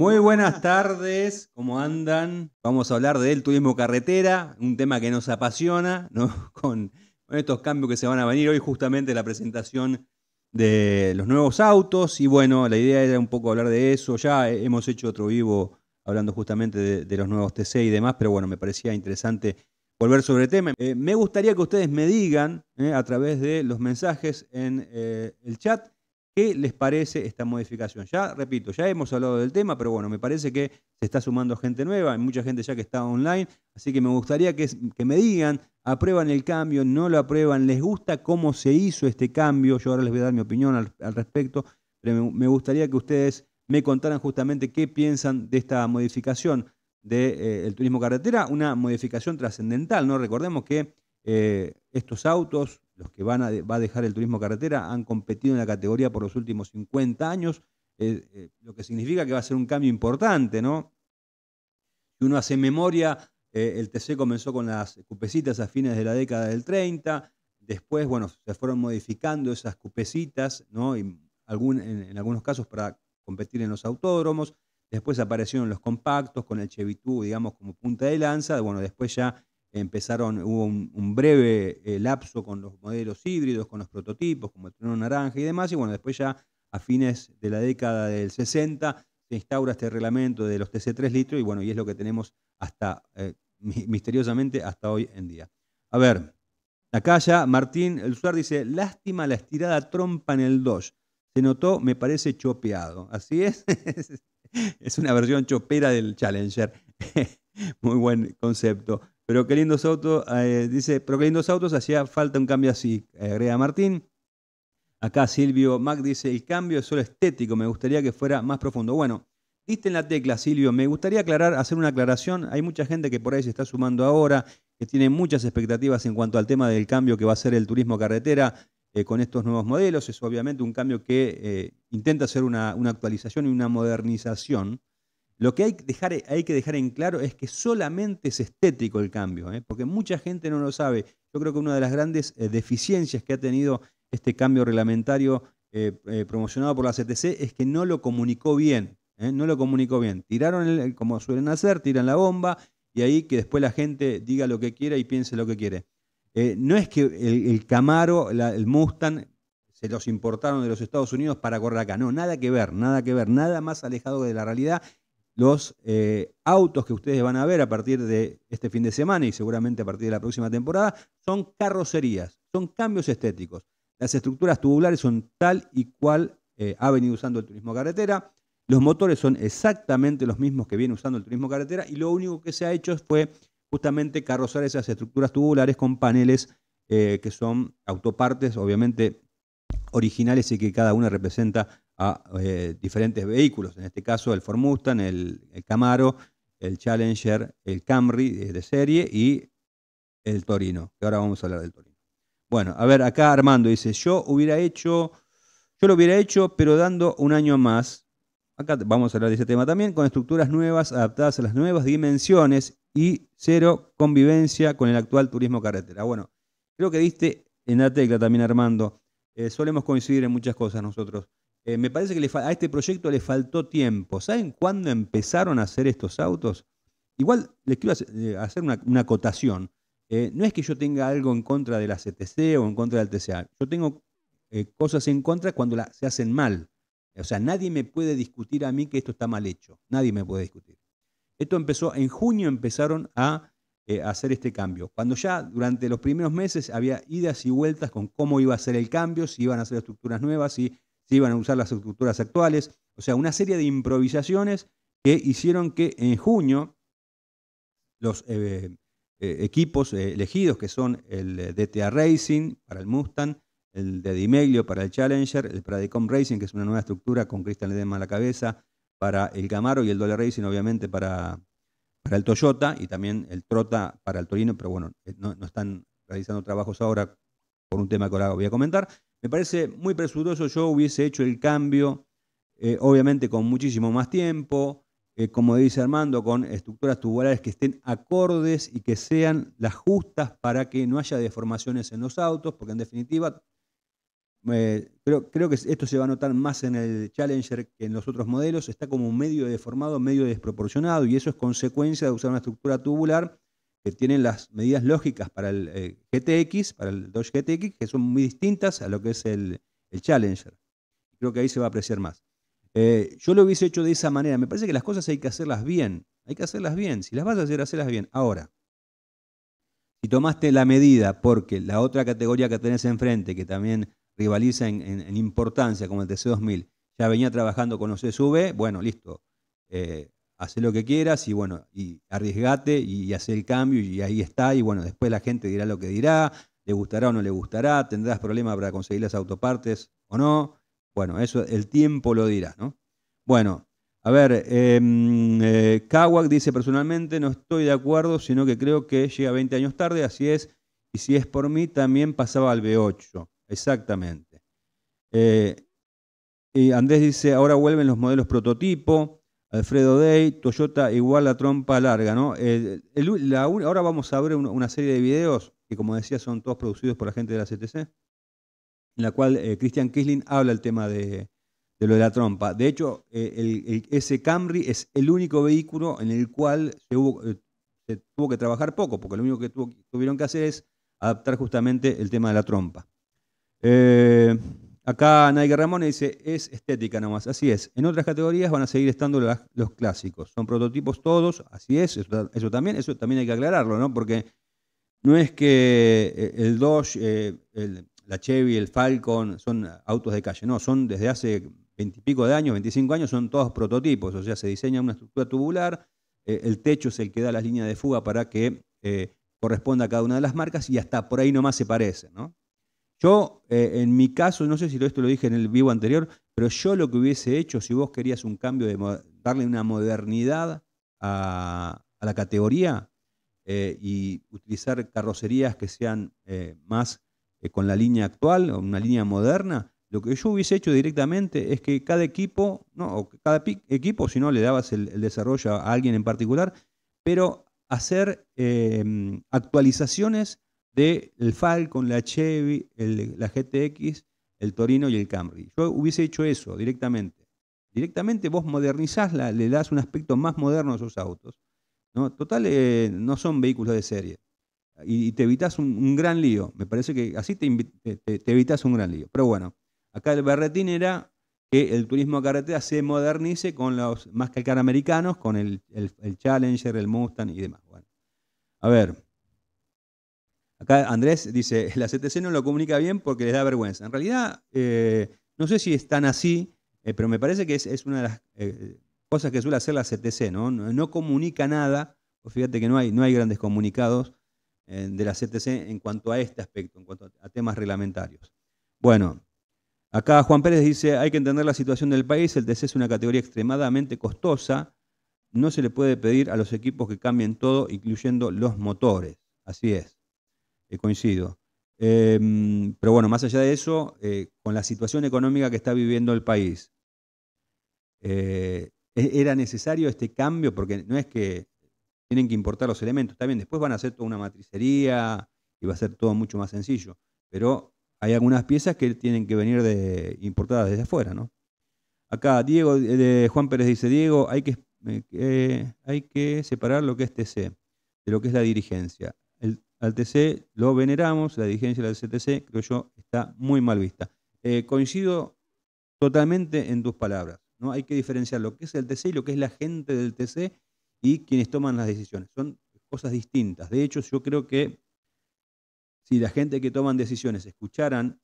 Muy buenas tardes, ¿cómo andan? Vamos a hablar del turismo carretera, un tema que nos apasiona, Con, estos cambios que se van a venir hoy, justamente la presentación de los nuevos autos. Y bueno, la idea era un poco hablar de eso. Ya hemos hecho otro vivo hablando justamente de, los nuevos TC y demás, pero bueno, me parecía interesante volver sobre el tema. Eh, me gustaría que ustedes me digan eh, a través de los mensajes en eh, el chat ¿Qué les parece esta modificación? Ya, repito, ya hemos hablado del tema, pero bueno, me parece que se está sumando gente nueva, hay mucha gente ya que está online, así que me gustaría que, me digan, aprueban el cambio, no lo aprueban, les gusta cómo se hizo este cambio, yo ahora les voy a dar mi opinión al, respecto, pero me, gustaría que ustedes me contaran justamente qué piensan de esta modificación del eh, turismo carretera, una modificación trascendental, ¿no? Recordemos que eh, estos autos los que van a, va a dejar el turismo carretera han competido en la categoría por los últimos 50 años, eh, eh, lo que significa que va a ser un cambio importante, ¿no? Si uno hace memoria, eh, el TC comenzó con las cupecitas a fines de la década del 30, después, bueno, se fueron modificando esas cupecitas, ¿no? Y algún, en, algunos casos para competir en los autódromos, después aparecieron los compactos con el Chevitú, digamos, como punta de lanza, bueno, después ya empezaron, hubo un, breve eh, lapso con los modelos híbridos, con los prototipos, como el trono naranja y demás, y bueno, después ya a fines de la década del 60 se instaura este reglamento de los TC3 litros y bueno, y es lo que tenemos hasta, eh, misteriosamente, hasta hoy en día. A ver, acá ya Martín El usuario dice, lástima la estirada trompa en el Dodge, se notó, me parece chopeado, así es, es una versión chopera del Challenger, muy buen concepto. Pero qué lindos autos, eh, dice, pero qué lindos autos, hacía falta un cambio así, agrega Martín. Acá Silvio Mac dice, el cambio es solo estético, me gustaría que fuera más profundo. Bueno, diste en la tecla, Silvio, me gustaría aclarar, hacer una aclaración. Hay mucha gente que por ahí se está sumando ahora, que tiene muchas expectativas en cuanto al tema del cambio que va a ser el turismo carretera eh, con estos nuevos modelos. Es obviamente un cambio que eh, intenta hacer una actualización y una modernización lo que hay que dejar, hay que dejar en claro es que solamente es estético el cambio, ¿eh? porque mucha gente no lo sabe. Yo creo que una de las grandes eh, deficiencias que ha tenido este cambio reglamentario eh, promocionado por la CTC es que no lo comunicó bien. No lo comunicó bien. Tiraron, como suelen hacer, tiran la bomba y ahí que después la gente diga lo que quiera y piense lo que quiere. no es que el, Camaro, el Mustang, se los importaron de los Estados Unidos para correr acá. No, nada que ver, nada que ver, nada más alejado de la realidad los eh, autos que ustedes van a ver a partir de este fin de semana y seguramente a partir de la próxima temporada son carrocerías, son cambios estéticos. Las estructuras tubulares son tal y cual eh, ha venido usando el turismo carretera. Los motores son exactamente los mismos que viene usando el turismo carretera y lo único que se ha hecho fue justamente carrozar esas estructuras tubulares con paneles eh, que son autopartes, obviamente originales y que cada una representa a eh, diferentes vehículos, en este caso el Ford Mustang, el, Camaro, el Challenger, el Camry eh, de serie y el Torino, que ahora vamos a hablar del Torino. Bueno, a ver, acá Armando dice, yo hubiera hecho, yo lo hubiera hecho, pero dando un año más, acá vamos a hablar de ese tema también, con estructuras nuevas, adaptadas a las nuevas dimensiones y cero convivencia con el actual turismo carretera. Bueno, creo que diste en la tecla también, Armando. Eh, solemos coincidir en muchas cosas nosotros. Eh, me parece que a este proyecto le faltó tiempo. ¿Saben cuándo empezaron a hacer estos autos? Igual les quiero eh, hacer una, acotación. Eh, no es que yo tenga algo en contra de la CTC o en contra del TCA. Yo tengo cosas en contra cuando se hacen mal. O sea, nadie me puede discutir a mí que esto está mal hecho. Nadie me puede discutir. Esto empezó, en junio empezaron a hacer este cambio. Cuando ya durante los primeros meses había idas y vueltas con cómo iba a ser el cambio, si iban a hacer estructuras nuevas, si se iban a usar las estructuras actuales, o sea, una serie de improvisaciones que hicieron que en junio los eh, eh, equipos eh, elegidos, que son el DTA Racing para el Mustang, el de meglio para el Challenger, el Pradecom Racing, que es una nueva estructura con Cristian Ledema a la cabeza, para el Camaro y el Dollar Racing, obviamente, para, para el Toyota y también el Trota para el Torino, pero bueno, no, no están realizando trabajos ahora por un tema que ahora voy a comentar. Me parece muy presuroso, yo hubiese hecho el cambio, eh, obviamente con muchísimo más tiempo, eh, como dice Armando, con estructuras tubulares que estén acordes y que sean las justas para que no haya deformaciones en los autos, porque en definitiva eh, creo, creo, que esto se va a notar más en el Challenger que en los otros modelos. Está como medio deformado, medio desproporcionado, y eso es consecuencia de usar una estructura tubular que tienen las medidas lógicas para el eh, GTX, para el Dodge GTX, que son muy distintas a lo que es el, Challenger. Creo que ahí se va a apreciar más. Eh, yo lo hubiese hecho de esa manera. Me parece que las cosas hay que hacerlas bien. Hay que hacerlas bien. Si las vas a hacer, hacerlas bien. Ahora, si tomaste la medida porque la otra categoría que tenés enfrente, que también rivaliza en, importancia como el TC2000, ya venía trabajando con los SUV, bueno, listo. Eh, hace lo que quieras y bueno, y arriesgate y, y hace el cambio y ahí está y bueno, después la gente dirá lo que dirá, le gustará o no le gustará, tendrás problemas para conseguir las autopartes o no. Bueno, eso el tiempo lo dirá, ¿no? Bueno, a ver, em, eh, Kawak dice personalmente no estoy de acuerdo, sino que creo que llega 20 años tarde, así es, y si es por mí también pasaba al B8, exactamente. Eh, y Andrés dice, ahora vuelven los modelos prototipo, Alfredo Day, Toyota igual la trompa larga, ¿no? Eh, ahora vamos a ver una serie de videos que, como decía, son todos producidos por la gente de la CTC, en la cual eh, Christian Kisling habla el tema de, lo de la trompa. De hecho, eh, el, ese Camry es el único vehículo en el cual se, tuvo que trabajar poco, porque lo único que tuvieron que hacer es adaptar justamente el tema de la trompa. Acá Nike Ramón dice, es estética nomás, así es. En otras categorías van a seguir estando los clásicos. Son prototipos todos, así es, eso, también, eso también hay que aclararlo, ¿no? Porque no es que eh, el Dodge, eh, la Chevy, el Falcon son autos de calle, no, son desde hace veintipico de años, 25 años, son todos prototipos, o sea, se diseña una estructura tubular, eh, el techo es el que da las líneas de fuga para que corresponda a cada una de las marcas y hasta por ahí nomás se parece ¿no? Yo, eh, en mi caso, no sé si esto lo dije en el vivo anterior, pero yo lo que hubiese hecho, si vos querías un cambio, de darle una modernidad a, la categoría eh, y utilizar carrocerías que sean eh, más con la línea actual, una línea moderna, lo que yo hubiese hecho directamente es que cada equipo, no, o cada equipo, si no le dabas el, desarrollo a alguien en particular, pero hacer actualizaciones del Falcon, la Chevy, la GTX, el Torino y el Camry. Yo hubiese hecho eso directamente. Directamente vos modernizás, le das un aspecto más moderno a esos autos. ¿no? Total, eh, no son vehículos de serie. Y, te evitas un, gran lío. Me parece que así te, evitas un gran lío. Pero bueno, acá el berretín era que el turismo a carretera se modernice con los más que americanos, con el, el Challenger, el Mustang y demás. Bueno, a ver, Acá Andrés dice, la CTC no lo comunica bien porque les da vergüenza. En realidad, eh, no sé si están así, eh, pero me parece que es, una de las eh, cosas que suele hacer la CTC, ¿no? No, comunica nada, pues fíjate que no hay, no hay grandes comunicados de la CTC en cuanto a este aspecto, en cuanto a temas reglamentarios. Bueno, acá Juan Pérez dice, hay que entender la situación del país, el TC es una categoría extremadamente costosa, no se le puede pedir a los equipos que cambien todo, incluyendo los motores. Así es. Eh, coincido. Em, pero bueno, más allá de eso, eh, con la situación económica que está viviendo el país, eh, ¿e-, ¿era necesario este cambio? Porque no es que tienen que importar los elementos, también después van a hacer toda una matricería y va a ser todo mucho más sencillo, pero hay algunas piezas que tienen que venir de, importadas desde afuera, ¿no? Acá, Diego, de Juan Pérez dice, Diego, hay que, hay que separar lo que es TC de lo que es la dirigencia al TC, lo veneramos, la dirigencia del CTC, creo yo, está muy mal vista. Eh, coincido totalmente en tus palabras. ¿no? Hay que diferenciar lo que es el TC y lo que es la gente del TC y quienes toman las decisiones. Son cosas distintas. De hecho, yo creo que si la gente que toman decisiones escucharan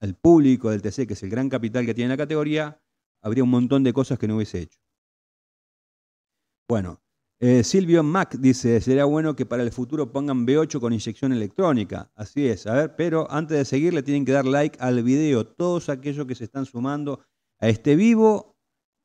al público del TC, que es el gran capital que tiene la categoría, habría un montón de cosas que no hubiese hecho. Bueno, eh, Silvio Mac dice, sería bueno que para el futuro pongan B8 con inyección electrónica. Así es, a ver, pero antes de seguir le tienen que dar like al video. Todos aquellos que se están sumando a este vivo,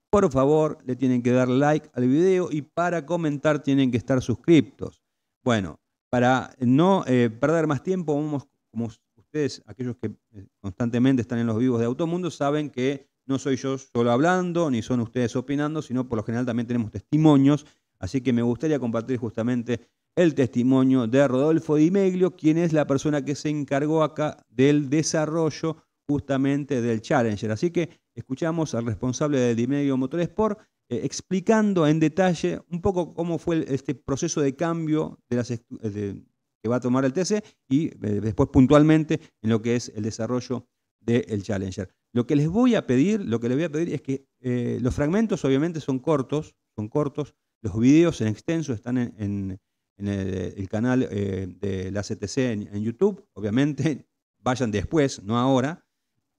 por favor, le tienen que dar like al video y para comentar tienen que estar suscriptos. Bueno, para no eh, perder más tiempo, vamos, como ustedes, aquellos que eh, constantemente están en los vivos de Automundo, saben que no soy yo solo hablando, ni son ustedes opinando, sino por lo general también tenemos testimonios Así que me gustaría compartir justamente el testimonio de Rodolfo Di Meglio, quien es la persona que se encargó acá del desarrollo justamente del Challenger. Así que escuchamos al responsable de Di Meglio Motorsport eh, explicando en detalle un poco cómo fue este proceso de cambio que va a tomar el TC y eh, después puntualmente en lo que es el desarrollo del Challenger. Lo que les voy a pedir, lo que les voy a pedir es que eh, los fragmentos obviamente son cortos, son cortos, los videos en extenso están en, el, canal eh, de la CTC en, YouTube, obviamente, vayan después, no ahora.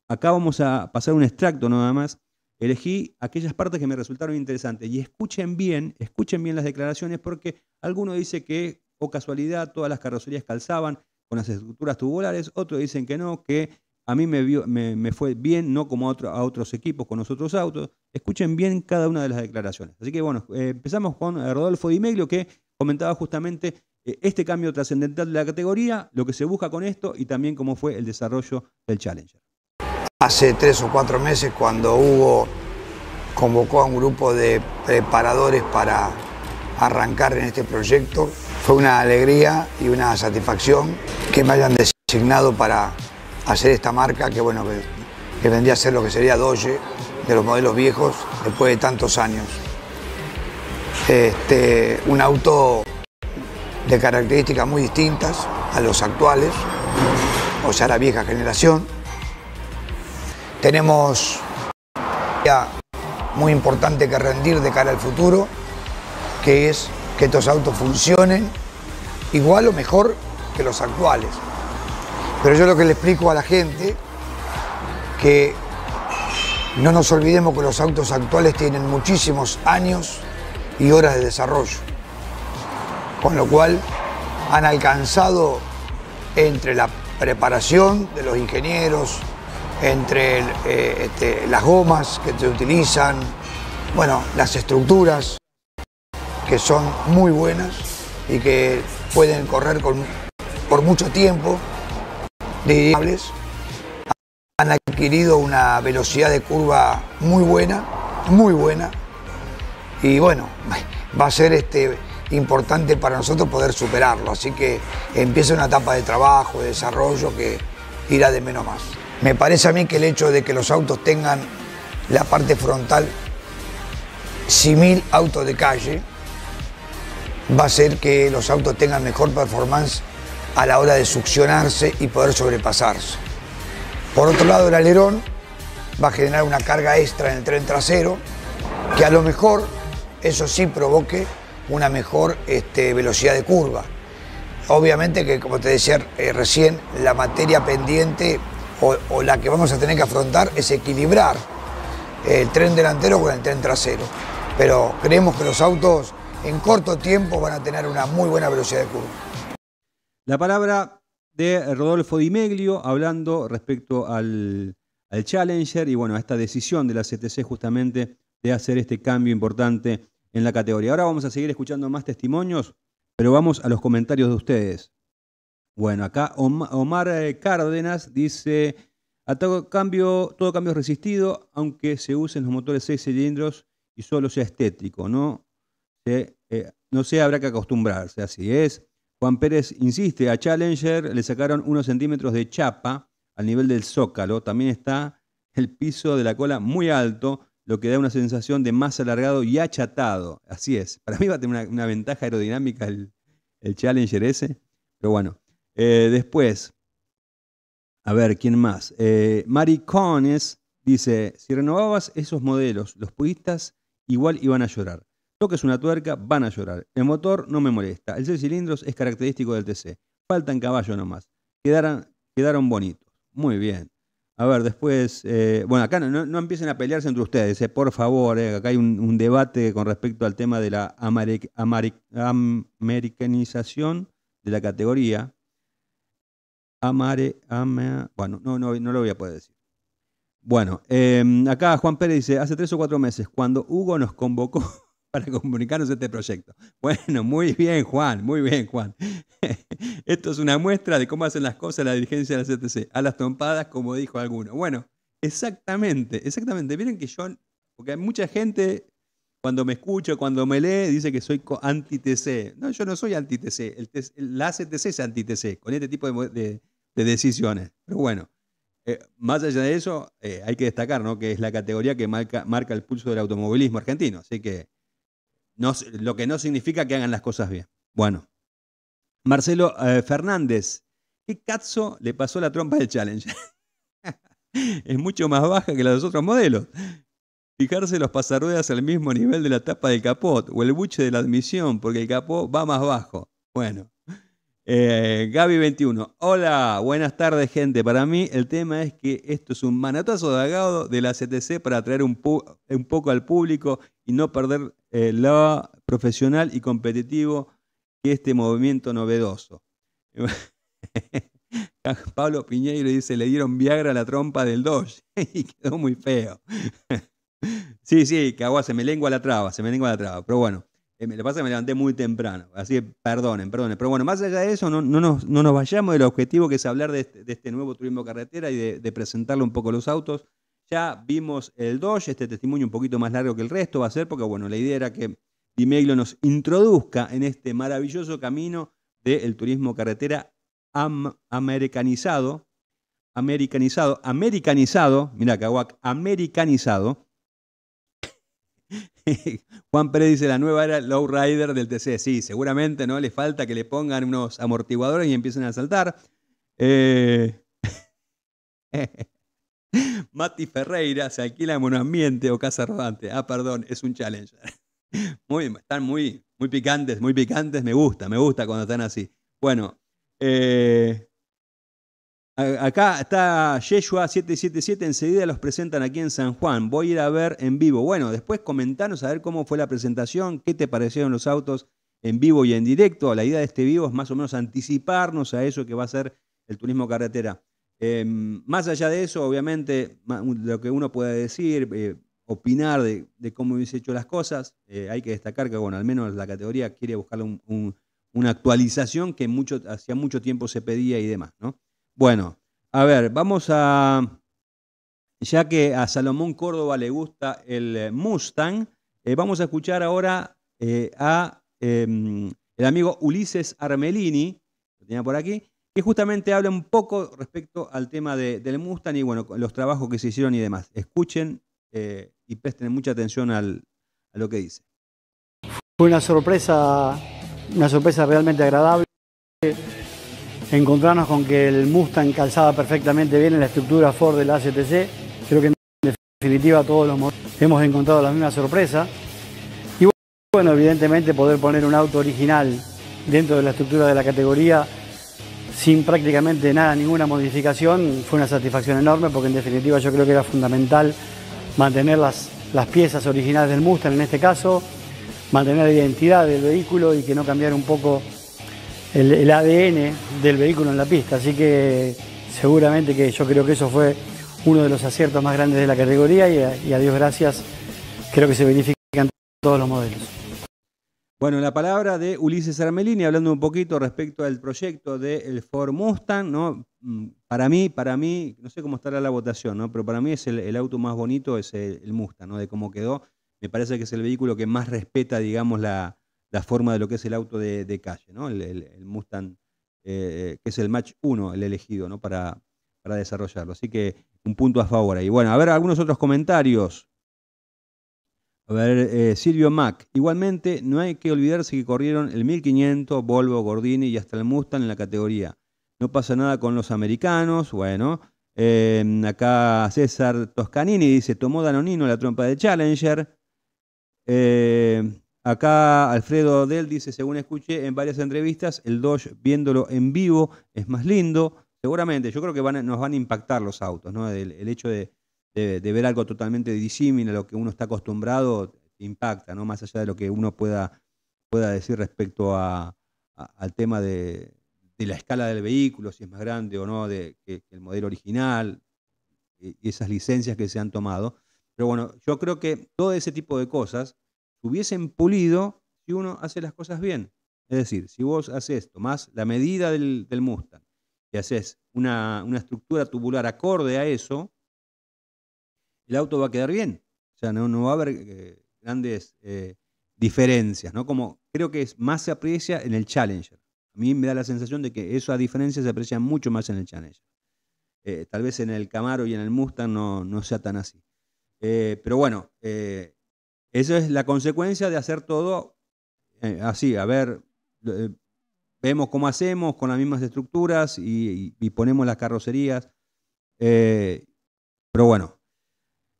Acá vamos a pasar un extracto nada más. Elegí aquellas partes que me resultaron interesantes y escuchen bien, escuchen bien las declaraciones porque alguno dice que, o oh casualidad, todas las carrocerías calzaban con las estructuras tubulares, otros dicen que no, que a mí me, me, fue bien, no como a, otros equipos con otros autos. Escuchen bien cada una de las declaraciones. Así que bueno, eh, empezamos con eh, Rodolfo Di Meglio que comentaba justamente eh, este cambio trascendental de la categoría, lo que se busca con esto y también cómo fue el desarrollo del Challenger. Hace tres o cuatro meses cuando Hugo convocó a un grupo de preparadores para arrancar en este proyecto, fue una alegría y una satisfacción que me hayan designado para hacer esta marca que, bueno, que, vendría a ser lo que sería Doge de los modelos viejos después de tantos años. Este, un auto de características muy distintas a los actuales, o sea, la vieja generación. Tenemos muy importante que rendir de cara al futuro, que es que estos autos funcionen igual o mejor que los actuales. Pero yo lo que le explico a la gente, que no nos olvidemos que los autos actuales tienen muchísimos años y horas de desarrollo, con lo cual han alcanzado entre la preparación de los ingenieros, entre eh, este, las gomas que se utilizan, bueno, las estructuras que son muy buenas y que pueden correr por mucho tiempo han adquirido una velocidad de curva muy buena, muy buena. Y bueno, va a ser este, importante para nosotros poder superarlo. Así que empieza una etapa de trabajo, de desarrollo que irá de menos más. Me parece a mí que el hecho de que los autos tengan la parte frontal simil autos de calle va a hacer que los autos tengan mejor performance a la hora de succionarse y poder sobrepasarse. Por otro lado, el alerón va a generar una carga extra en el tren trasero, que a lo mejor eso sí provoque una mejor este, velocidad de curva. Obviamente que, como te decía eh, recién, la materia pendiente o, la que vamos a tener que afrontar es equilibrar el tren delantero con el tren trasero. Pero creemos que los autos en corto tiempo van a tener una muy buena velocidad de curva. La palabra de Rodolfo Di Meglio hablando respecto al, Challenger y bueno, a esta decisión de la CTC justamente de hacer este cambio importante en la categoría. Ahora vamos a seguir escuchando más testimonios, pero vamos a los comentarios de ustedes. Bueno, acá Omar eh, Cárdenas dice, a todo cambio, todo cambio es resistido, aunque se usen los motores seis cilindros y solo sea estético, ¿no? Eh, no se habrá que acostumbrarse, así es. Juan Pérez insiste, a Challenger le sacaron unos centímetros de chapa al nivel del zócalo. También está el piso de la cola muy alto, lo que da una sensación de más alargado y achatado. Así es. Para mí va a tener una, ventaja aerodinámica el, Challenger ese. Pero bueno. Eh, después, a ver, ¿quién más? Eh, Mari Maricones dice, si renovabas esos modelos, los pudistas igual iban a llorar que es una tuerca, van a llorar. El motor no me molesta. El seis cilindros es característico del TC. Faltan caballo nomás. Quedaron, quedaron bonitos. Muy bien. A ver, después, eh, bueno, acá no, empiecen a pelearse entre ustedes, eh, por favor, eh, acá hay un, debate con respecto al tema de la americanización de la categoría. bueno, no, no, no, lo voy a poder decir. Bueno, em, acá Juan Pérez dice, hace tres o cuatro meses, cuando Hugo nos convocó para comunicarnos este proyecto. Bueno, muy bien, Juan, muy bien, Juan. Esto es una muestra de cómo hacen las cosas la dirigencia de la CTC, a las trompadas, como dijo alguno. Bueno, exactamente, exactamente. Miren que yo, porque hay mucha gente cuando me escucha, cuando me lee, dice que soy anti-TC. No, yo no soy anti-TC. La CTC es anti-TC con este tipo de, decisiones. Pero bueno, eh, más allá de eso, eh, hay que destacar que es la categoría que marca, marca el pulso del automovilismo argentino. Así que lo que no significa que hagan las cosas bien. Bueno. Marcelo eh, Fernández. ¿Qué cazzo le pasó la trompa del challenge? es mucho más baja que la de los otros modelos. Fijarse los pasarruedas al mismo nivel de la tapa del capot o el buche de la admisión, porque el capó va más bajo. Bueno. Eh, Gaby21. Hola, buenas tardes, gente. Para mí, el tema es que esto es un manatazo de agado de la CTC para atraer un poco al público y no perder el eh, lo profesional y competitivo que este movimiento novedoso. Pablo Piñeiro dice, le dieron Viagra a la trompa del Dodge y quedó muy feo. sí, sí, que se me lengua la traba, se me lengua la traba, pero bueno. Eh, lo que pasa es que me levanté muy temprano, así que perdonen, perdonen. Pero bueno, más allá de eso, no, nos, vayamos del objetivo que es hablar este, de este, nuevo turismo carretera y de, de presentarle un poco los autos. Ya vimos el Doge, este testimonio un poquito más largo que el resto va a ser, porque bueno, la idea era que Di nos introduzca en este maravilloso camino del turismo carretera americanizado, americanizado, americanizado, mira Caguac, americanizado. Juan Pérez dice la nueva era low rider del TC. Sí, seguramente no le falta que le pongan unos amortiguadores y empiecen a saltar. Eh... eh Mati Ferreira se alquila en ambiente o Casa Rodante. Ah, perdón, es un challenger. Muy, están muy, muy picantes, muy picantes. Me gusta, me gusta cuando están así. Bueno, eh, acá está Yeshua777. Enseguida los presentan aquí en San Juan. Voy a ir a ver en vivo. Bueno, después comentanos a ver cómo fue la presentación, qué te parecieron los autos en vivo y en directo. La idea de este vivo es más o menos anticiparnos a eso que va a ser el turismo carretera. Em, más allá de eso, obviamente, lo que uno puede decir, eh, opinar de, cómo hubiese hecho las cosas, eh, hay que destacar que, bueno, al menos la categoría quiere buscar una actualización que hacía mucho tiempo se pedía y demás, ¿no? Bueno, a ver, vamos a... Ya que a Salomón Córdoba le gusta el eh, Mustang, vamos a escuchar ahora a em, el amigo Ulises Armelini, lo tenía por aquí, que justamente habla un poco respecto al tema del Mustang y bueno, los trabajos que se hicieron y demás. Escuchen eh, y presten mucha atención a lo que dice. Fue una sorpresa, una sorpresa realmente agradable. Encontrarnos con que el Mustang calzaba perfectamente bien en la estructura Ford del ACTC. Creo que en definitiva todos los hemos encontrado la misma sorpresa. Y bueno, evidentemente poder poner un auto original dentro de la estructura de la categoría sin prácticamente nada, ninguna modificación, fue una satisfacción enorme porque en definitiva yo creo que era fundamental mantener las, piezas originales del Mustang en este caso, mantener la identidad del vehículo y que no cambiara un poco el, ADN del vehículo en la pista. Así que seguramente que yo creo que eso fue uno de los aciertos más grandes de la categoría y a, y a Dios gracias creo que se verifican todos los modelos. Bueno, la palabra de Ulises Armelini, hablando un poquito respecto al proyecto del Ford Mustang, ¿no? Mm, para mí, para mí, no sé cómo estará la votación, ¿no? Pero para mí es el, auto más bonito, es el, Mustang, ¿no? De cómo quedó. Me parece que es el vehículo que más respeta, digamos, la, forma de lo que es el auto de, calle, ¿no? El, Mustang, eh, que es el match 1, el elegido, ¿no? Para, para desarrollarlo. Así que un punto a favor ahí. Bueno, a ver algunos otros comentarios. A ver, eh, Silvio Mac. Igualmente, no hay que olvidarse que corrieron el 1500, Volvo, Gordini y hasta el Mustang en la categoría. No pasa nada con los americanos. Bueno, eh, acá César Toscanini dice: tomó Danonino la trompa de Challenger. Eh, acá Alfredo Del dice: según escuché en varias entrevistas, el Dodge viéndolo en vivo es más lindo. Seguramente, yo creo que nos van a impactar los autos, ¿no? el hecho de de, ver algo totalmente disímil a lo que uno está acostumbrado, impacta, ¿no? Más allá de lo que uno pueda, pueda decir respecto al tema de, la escala del vehículo, si es más grande o no, de, que, el modelo original, y esas licencias que se han tomado. Pero bueno, yo creo que todo ese tipo de cosas hubiesen pulido si uno hace las cosas bien. Es decir, si vos haces, más la medida del, del Mustang y haces una, estructura tubular acorde a eso, el auto va a quedar bien. O sea, no, va a haber eh, grandes eh, diferencias, ¿no? Como creo que es, más se aprecia en el Challenger. A mí me da la sensación de que esas diferencia se aprecia mucho más en el Challenger. Eh, tal vez en el Camaro y en el Mustang no, no sea tan así. pero bueno, esa es la consecuencia de hacer todo así, a ver, vemos cómo hacemos con las mismas estructuras y ponemos las carrocerías. pero bueno,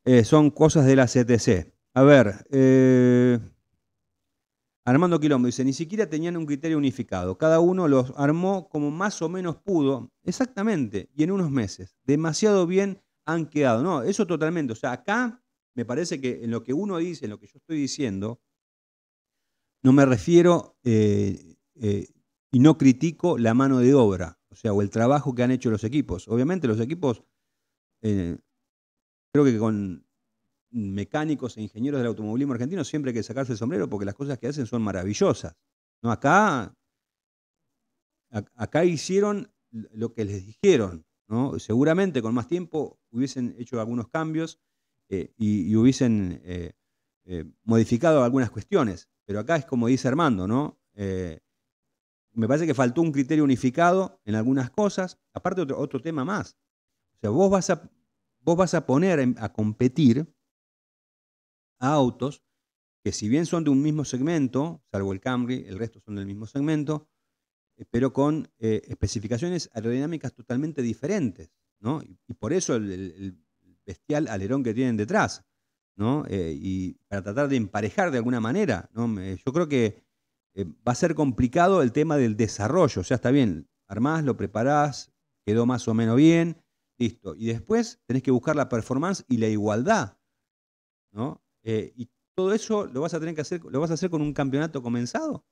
eh, son cosas de la CTC. A ver, eh, Armando Quilombo dice, ni siquiera tenían un criterio unificado. Cada uno los armó como más o menos pudo, exactamente, y en unos meses. Demasiado bien han quedado. No, eso totalmente. O sea, acá me parece que en lo que uno dice, en lo que yo estoy diciendo, no me refiero eh, y no critico la mano de obra, o sea, o el trabajo que han hecho los equipos. Obviamente los equipos creo que con mecánicos e ingenieros del automovilismo argentino siempre hay que sacarse el sombrero porque las cosas que hacen son maravillosas. ¿No? Acá, acá hicieron lo que les dijeron. ¿no? Seguramente con más tiempo hubiesen hecho algunos cambios eh, y, hubiesen eh, eh, modificado algunas cuestiones. Pero acá es como dice Armando, ¿no? me parece que faltó un criterio unificado en algunas cosas. Aparte, otro, otro tema más. O sea, vos vas a vos vas a poner a competir a autos que si bien son de un mismo segmento, salvo el Camry, el resto son del mismo segmento, eh, pero con eh, especificaciones aerodinámicas totalmente diferentes, ¿no? Y, por eso el, bestial alerón que tienen detrás, ¿no? Eh, y para tratar de emparejar de alguna manera, ¿no? yo creo que va a ser complicado el tema del desarrollo, o sea, está bien, armás, lo preparás, quedó más o menos bien, Listo. Y después tenés que buscar la performance y la igualdad. ¿no? Eh, y todo eso lo vas a tener que hacer, lo vas a hacer con un campeonato comenzado.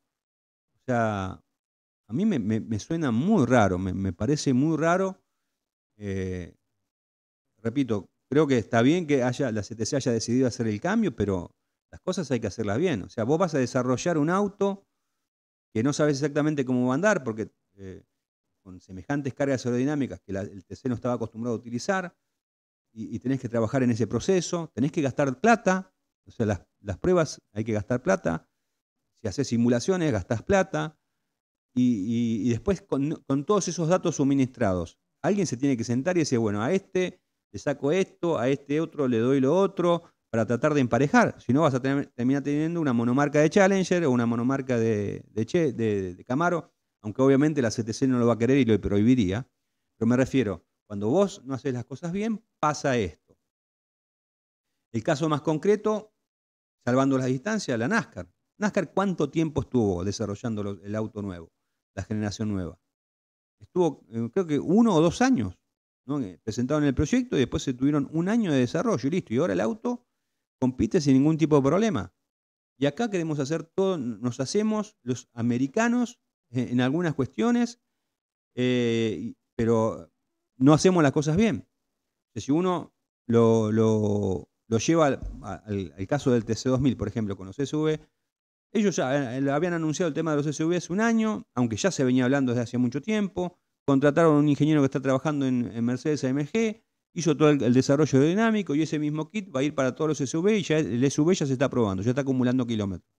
O sea, a mí me, me, suena muy raro, me, parece muy raro. Eh, repito, creo que está bien que haya, la CTC haya decidido hacer el cambio, pero las cosas hay que hacerlas bien. O sea, vos vas a desarrollar un auto que no sabes exactamente cómo va a andar, porque eh, con semejantes cargas aerodinámicas que el TC no estaba acostumbrado a utilizar, y, tenés que trabajar en ese proceso, tenés que gastar plata, o sea, las, pruebas hay que gastar plata, si haces simulaciones, gastás plata, y, después con, todos esos datos suministrados, alguien se tiene que sentar y decir, bueno, a este le saco esto, a este otro le doy lo otro, para tratar de emparejar, si no vas a terminar teniendo una monomarca de Challenger o una monomarca de, de Camaro aunque obviamente la CTC no lo va a querer y lo prohibiría, pero me refiero, cuando vos no haces las cosas bien, pasa esto. El caso más concreto, salvando las distancias, la NASCAR. NASCAR, ¿cuánto tiempo estuvo desarrollando el auto nuevo, la generación nueva? Estuvo, eh, creo que uno o dos años. Presentaron el proyecto y después se tuvieron un año de desarrollo y listo. Y ahora el auto compite sin ningún tipo de problema. Y acá queremos hacer todo, nos hacemos los americanos en algunas cuestiones, eh, pero no hacemos las cosas bien. si uno lo, lleva al, caso del TC2000, por ejemplo, con los SV, ellos ya eh, eh, habían anunciado el tema de los SV hace un año, aunque ya se venía hablando desde hace mucho tiempo, contrataron a un ingeniero que está trabajando en, Mercedes AMG, hizo todo el, desarrollo dinámico y ese mismo kit va a ir para todos los SUV y ya el SUV ya se está probando, ya está acumulando kilómetros.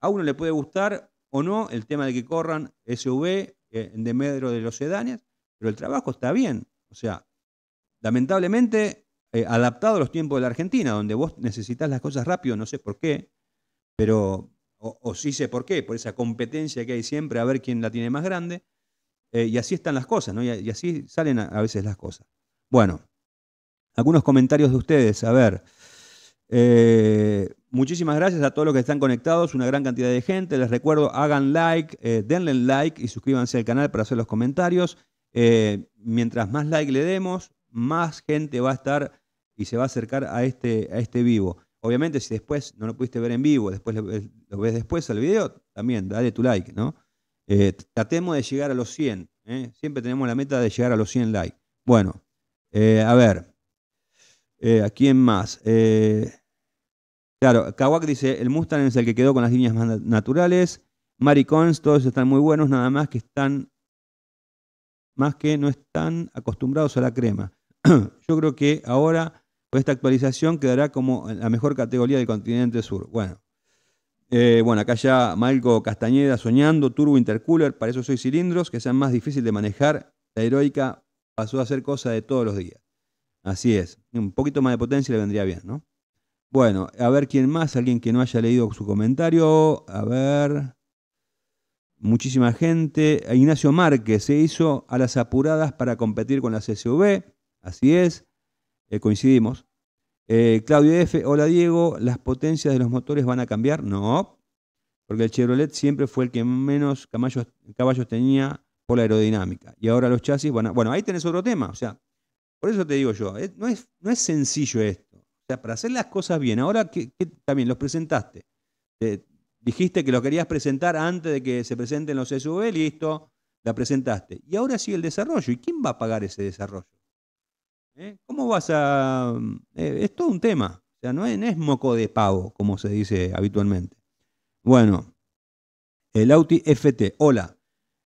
A uno le puede gustar o no el tema de que corran SUV eh, en demedro de los sedanes, pero el trabajo está bien. O sea, lamentablemente eh, adaptado a los tiempos de la Argentina, donde vos necesitas las cosas rápido, no sé por qué, pero, o, sí sé por qué, por esa competencia que hay siempre a ver quién la tiene más grande, eh, y así están las cosas, ¿no? y, así salen a, veces las cosas. Bueno, algunos comentarios de ustedes, a ver, eh, muchísimas gracias a todos los que están conectados, una gran cantidad de gente. Les recuerdo, hagan like, eh, denle like y suscríbanse al canal para hacer los comentarios. Eh, mientras más like le demos, más gente va a estar y se va a acercar a este, a este vivo. Obviamente, si después no lo pudiste ver en vivo, después lo ves después al video, también dale tu like, ¿no? tratemos de llegar a los 100. Siempre tenemos la meta de llegar a los 100 likes. Bueno, a ver. Eh, ¿A quién más? Eh, claro, Kawak dice, el Mustang es el que quedó con las líneas más naturales. Maricons, todos están muy buenos, nada más que están, más que no están acostumbrados a la crema. Yo creo que ahora, con esta actualización, quedará como la mejor categoría del continente sur. Bueno, eh, bueno, acá ya Malco Castañeda soñando, turbo intercooler, para eso soy cilindros, que sean más difíciles de manejar. La heroica pasó a ser cosa de todos los días. Así es. Un poquito más de potencia le vendría bien, ¿no? Bueno, a ver quién más, alguien que no haya leído su comentario. A ver. Muchísima gente. Ignacio Márquez se hizo a las apuradas para competir con las CSV. Así es. Eh, coincidimos. Eh, Claudio F. Hola Diego. ¿Las potencias de los motores van a cambiar? No. Porque el Chevrolet siempre fue el que menos caballos, caballos tenía por la aerodinámica. Y ahora los chasis van Bueno, ahí tenés otro tema. O sea, por eso te digo yo, eh, no es, no es sencillo esto. O sea, para hacer las cosas bien, ahora que, también los presentaste, dijiste que lo querías presentar antes de que se presenten los SUV, listo, la presentaste. Y ahora sigue el desarrollo. ¿Y quién va a pagar ese desarrollo? ¿Eh? ¿Cómo vas a...? Mm, eh, es todo un tema. O sea, no es, no es, moco de pavo, como se dice habitualmente. Bueno, el Audi FT. Hola,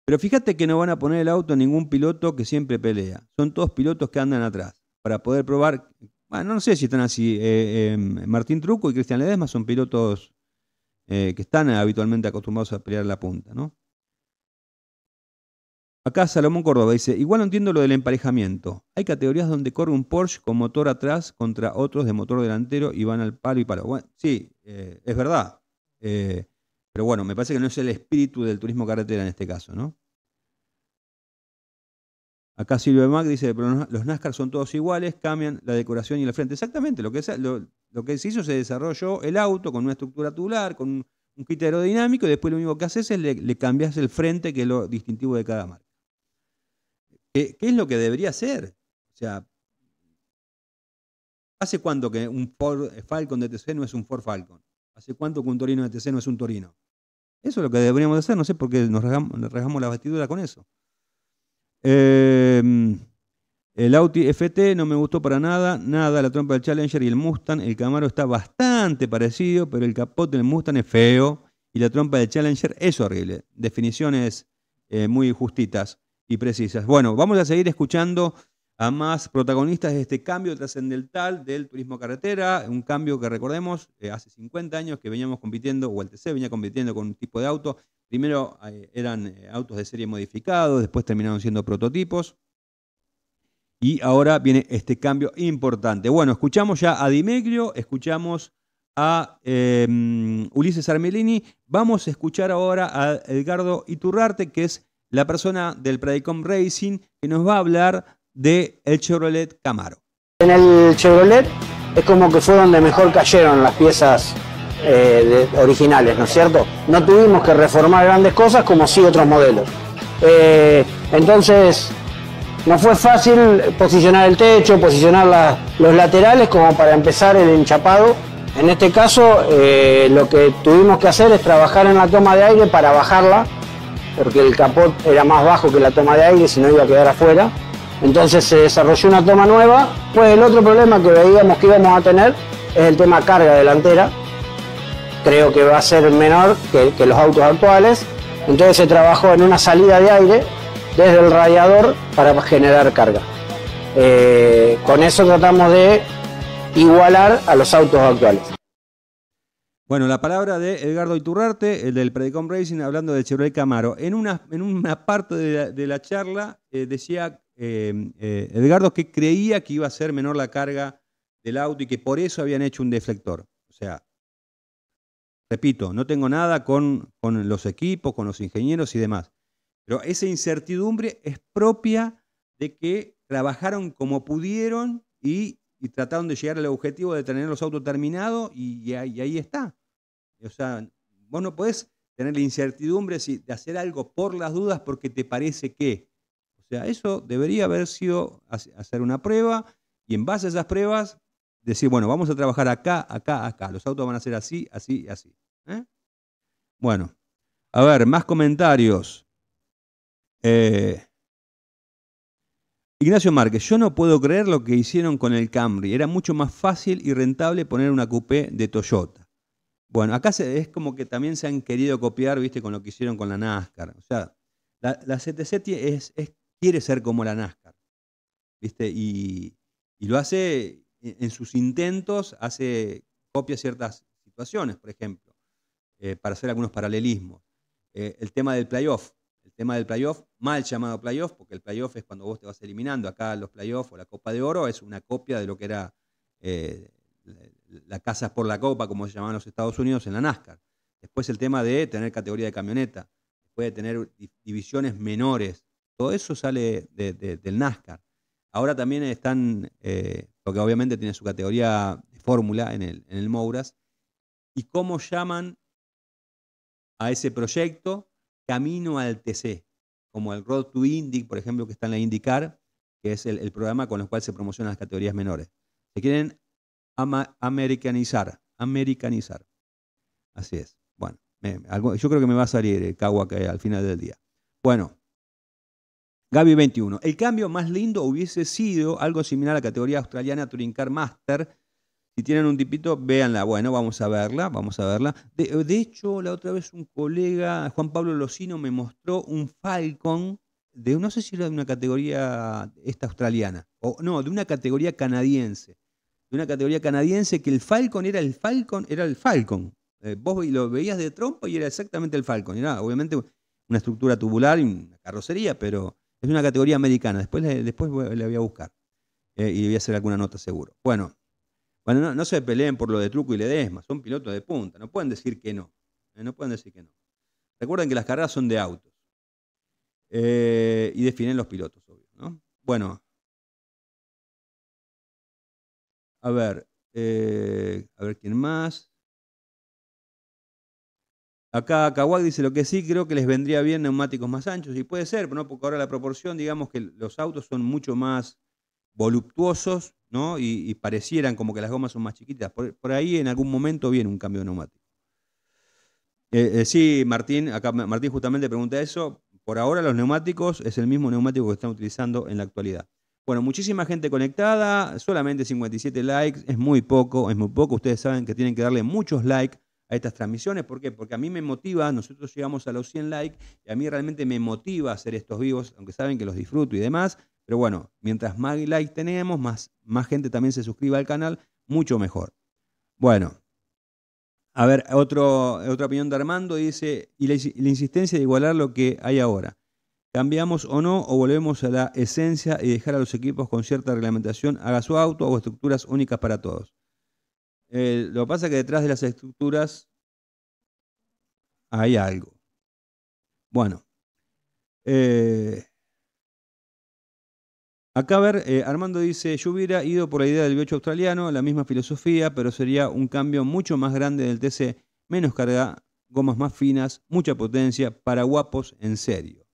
pero fíjate que no van a poner el auto a ningún piloto que siempre pelea. Son todos pilotos que andan atrás. Para poder probar. Bueno, no sé si están así. Eh, eh, Martín Truco y Cristian Ledesma son pilotos eh, que están habitualmente acostumbrados a pelear la punta, ¿no? Acá Salomón Córdoba dice, igual no entiendo lo del emparejamiento. Hay categorías donde corre un Porsche con motor atrás contra otros de motor delantero y van al palo y palo. Bueno, sí, es verdad. Pero bueno, me parece que no es el espíritu del turismo carretera en este caso, ¿no? Acá Silvio Mac dice, pero los NASCAR son todos iguales, cambian la decoración y el frente. Exactamente, lo que, se, lo, que se hizo se desarrolló el auto con una estructura tubular, con un, kit aerodinámico, y después lo único que haces es le, le cambias el frente, que es lo distintivo de cada marca. Eh, ¿Qué, es lo que debería ser? O sea, ¿Hace cuánto que un Ford eh, Falcon de TC no es un Ford Falcon? ¿Hace cuánto que un Torino de TC no es un Torino? Eso es lo que deberíamos hacer, no sé por qué nos regamos, la vestidura con eso. Em, el Audi FT no me gustó para nada, nada, la trompa del Challenger y el Mustang. El Camaro está bastante parecido, pero el capote del Mustang es feo y la trompa del Challenger es horrible. Definiciones eh, muy justitas y precisas. Bueno, vamos a seguir escuchando a más protagonistas de este cambio trascendental del turismo carretera, un cambio que recordemos, eh, hace 50 años que veníamos compitiendo, o el TC venía compitiendo con un tipo de auto, primero eh, eran eh, autos de serie modificados, después terminaron siendo prototipos, y ahora viene este cambio importante. Bueno, escuchamos ya a Meglio, escuchamos a em, Ulises Armelini, vamos a escuchar ahora a Edgardo Iturrarte, que es la persona del Pradicom Racing, que nos va a hablar de el Chevrolet Camaro. En el Chevrolet es como que fue donde mejor cayeron las piezas eh, originales, ¿no es cierto? No tuvimos que reformar grandes cosas como sí otros modelos. Eh, entonces, no fue fácil posicionar el techo, posicionar los laterales como para empezar el enchapado. En este caso, eh, lo que tuvimos que hacer es trabajar en la toma de aire para bajarla, porque el capot era más bajo que la toma de aire, si no iba a quedar afuera. Entonces se desarrolló una toma nueva. Pues el otro problema que veíamos que íbamos a tener es el tema carga delantera. Creo que va a ser menor que, los autos actuales. Entonces se trabajó en una salida de aire desde el radiador para generar carga. Eh, con eso tratamos de igualar a los autos actuales. Bueno, la palabra de Edgardo Iturrarte, el del Predicom Racing, hablando de Chevrolet Camaro. En una, en una parte de la, charla eh, decía Em, eh, Edgardo que creía que iba a ser menor la carga del auto y que por eso habían hecho un deflector. O sea, repito, no tengo nada con, con los equipos, con los ingenieros y demás. Pero esa incertidumbre es propia de que trabajaron como pudieron y, trataron de llegar al objetivo de tener los autos terminados y, ahí, está. O sea, vos no podés tener la incertidumbre de hacer algo por las dudas porque te parece que. O sea, eso debería haber sido hacer una prueba y en base a esas pruebas decir, bueno, vamos a trabajar acá, acá, acá. Los autos van a ser así, así, y así. ¿eh? Bueno, a ver, más comentarios. Eh, Ignacio Márquez, yo no puedo creer lo que hicieron con el Camry. Era mucho más fácil y rentable poner una coupé de Toyota. Bueno, acá es como que también se han querido copiar, viste, con lo que hicieron con la NASCAR. O sea, la, la es, quiere ser como la NASCAR. ¿Viste? Y, lo hace en sus intentos, hace copia ciertas situaciones, por ejemplo, eh, para hacer algunos paralelismos. Eh, el tema del playoff, el tema del playoff, mal llamado playoff, porque el playoff es cuando vos te vas eliminando. Acá los playoffs o la Copa de Oro es una copia de lo que era eh, la casa por la Copa, como se llamaban los Estados Unidos en la NASCAR. Después el tema de tener categoría de camioneta, después de tener divisiones menores, todo eso sale del NASCAR. Ahora también están, porque eh, obviamente tiene su categoría de fórmula en el, en el Mouras, y cómo llaman a ese proyecto Camino al TC, como el Road to Indy, por ejemplo, que está en la Indicar, que es el, programa con el cual se promocionan las categorías menores. Se quieren americanizar, americanizar. Así es. Bueno, yo creo que me va a salir el eh, cagua eh, al final del día. Bueno, Gaby 21. El cambio más lindo hubiese sido algo similar a la categoría australiana Touring Car Master. Si tienen un tipito, véanla. Bueno, vamos a verla, vamos a verla. De, hecho, la otra vez un colega, Juan Pablo Locino, me mostró un Falcon de, no sé si era de una categoría esta australiana, o no, de una categoría canadiense. De una categoría canadiense que el Falcon era el Falcon, era el Falcon. Eh, vos lo veías de trompo y era exactamente el Falcon. Era obviamente una estructura tubular y una carrocería, pero es una categoría americana. Después, le, después voy a buscar. Eh, y voy a hacer alguna nota seguro. Bueno, no, se peleen por lo de Truco y le Ledesma. Son pilotos de punta. No pueden decir que no. Eh, no pueden decir que no. Recuerden que las carreras son de autos. Eh, y definen los pilotos, obvio. Bueno. A ver. a ver quién más. Acá Kawak dice, lo que sí creo que les vendría bien neumáticos más anchos, y puede ser, ¿no? porque ahora la proporción, digamos que los autos son mucho más voluptuosos, ¿no? Y, parecieran como que las gomas son más chiquitas. Por, ahí en algún momento viene un cambio de neumático. Eh, eh, sí, Martín, acá Martín justamente pregunta eso. Por ahora los neumáticos es el mismo neumático que están utilizando en la actualidad. Bueno, muchísima gente conectada, solamente 57 likes, es muy poco, es muy poco. Ustedes saben que tienen que darle muchos likes a estas transmisiones. ¿Por qué? Porque a mí me motiva, nosotros llegamos a los 100 likes y a mí realmente me motiva hacer estos vivos, aunque saben que los disfruto y demás. Pero bueno, mientras más likes tenemos, más, más gente también se suscriba al canal, mucho mejor. Bueno, a ver, otro, otra opinión de Armando dice, y la, la insistencia de igualar lo que hay ahora. Cambiamos o no, o volvemos a la esencia y dejar a los equipos con cierta reglamentación, haga su auto o estructuras únicas para todos. Eh, lo que pasa es que detrás de las estructuras hay algo. Bueno. Eh, acá, ver, eh, Armando dice, yo hubiera ido por la idea del biocho australiano, la misma filosofía, pero sería un cambio mucho más grande del TC, menos carga, gomas más finas, mucha potencia, para guapos en serio.